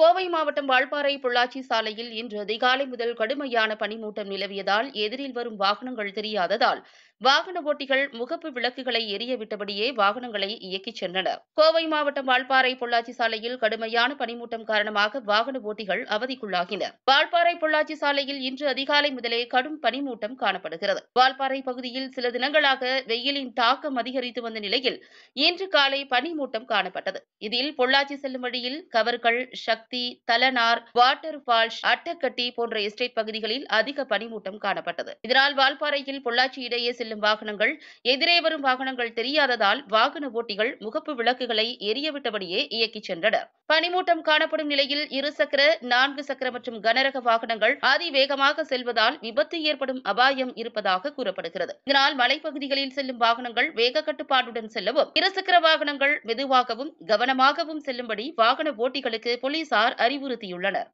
கோவை மாவட்டம் வால்பாறை பொள்ளாச்சி சாலையில் இன்று அதிகாலை முதல் கடுமையான பனிமூட்டம் நிலவியதால் எதிரில் வரும் வாகனங்கள் தெரியாததால் வாகன ஓட்டிகள் முகப்பு விளக்குகளை எரியவிட்டபடியே வாகனங்களை இயக்கிச் சென்றனர் கோவை மாவட்டம் வால்பாறை பொள்ளாச்சி சாலையில் கடுமையான பனிமூட்டம் காரணமாக வாகன ஓட்டிகள் அவதிக்குள்ளாகினர் வால்பாறை பொள்ளாச்சி சாலையில் இன்று அதிகாலை முதலே கடும் பனிமூட்டம் காணப்படுகிறது வால்பாறை பகுதியில் சில தினங்களாக வெயிலின் தாக்கம் அதிகரித்து வந்த நிலையில் இன்று காலை பனிமூட்டம் காணப்பட்டது இதில் பொள்ளாச்சி செல்லும் வழியில் கவர்கள் சக்தி தலனார் வாட்டர் ஃபால்ஸ் அட்டக்கட்டி போன்ற எஸ்டேட் பகுதிகளில் அதிக பனிமூட்டம் காணப்பட்டது இதனால் வால்பாறையில் பொள்ளாச்சி இடையே செல்லும் வாகனங்கள் எதிரே வரும் வாகனங்கள் தெரியாததால் வாகன ஓட்டிகள் முகப்பு விளக்குகளை எரியவிட்டபடியே இயக்கிச் சென்றனர் பனிமூட்டம் காணப்படும் நிலையில் இருசக்கர நான்கு சக்கர மற்றும் கனரக வாகனங்கள் அதிவேகமாக செல்வதால் விபத்து ஏற்படும் அபாயம் இருப்பதாக கூறப்படுகிறது இதனால் மலைப்பகுதிகளில் செல்லும் வாகனங்கள் வேக கட்டுப்பாட்டுடன் செல்லவும் இருசக்கர வாகனங்கள் மெதுவாகவும் கவனமாகவும் செல்லும்படி வாகன ஓட்டிகளுக்கு போலீசார் போலீசார் அறிவுறுத்தியுள்ளனர்